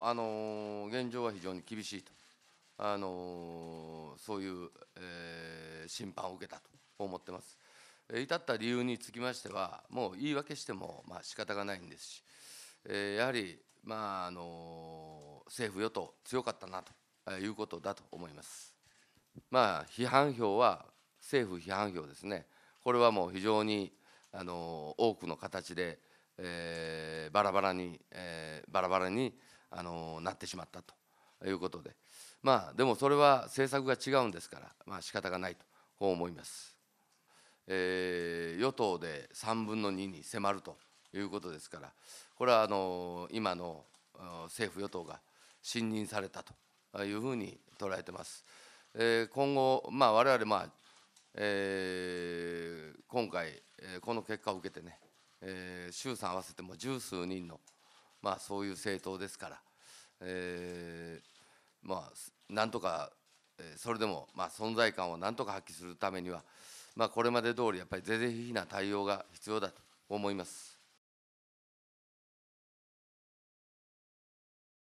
あの現状は非常に厳しいと、あのそういう、えー、審判を受けたと思ってます。至った理由につきましては、もう言い訳してもまあ仕方がないんですし、えー、やはり、まああの政府・与党、強かったなということだと思います。まあ、批判票は政府批判票ですね、これはもう非常に、あの多くの形で、えー、バラバラに、えー、バラバラに、あのなってしまったということでまあでもそれは政策が違うんですからまあ仕方がないとこう思います。えー、与党で3分の2に迫るということですからこれはあの今の政府与党が信任されたというふうに捉えてます。えー、今後、まあ、我々、まあえー、今回、えー、この結果を受けてね、えー、衆参合わせても十数人の、まあ、そういう政党ですから、えー、まあなんとかそれでもまあ存在感をなんとか発揮するためには、まあ、これまで通りやっぱり是々非々な対応が必要だと思います。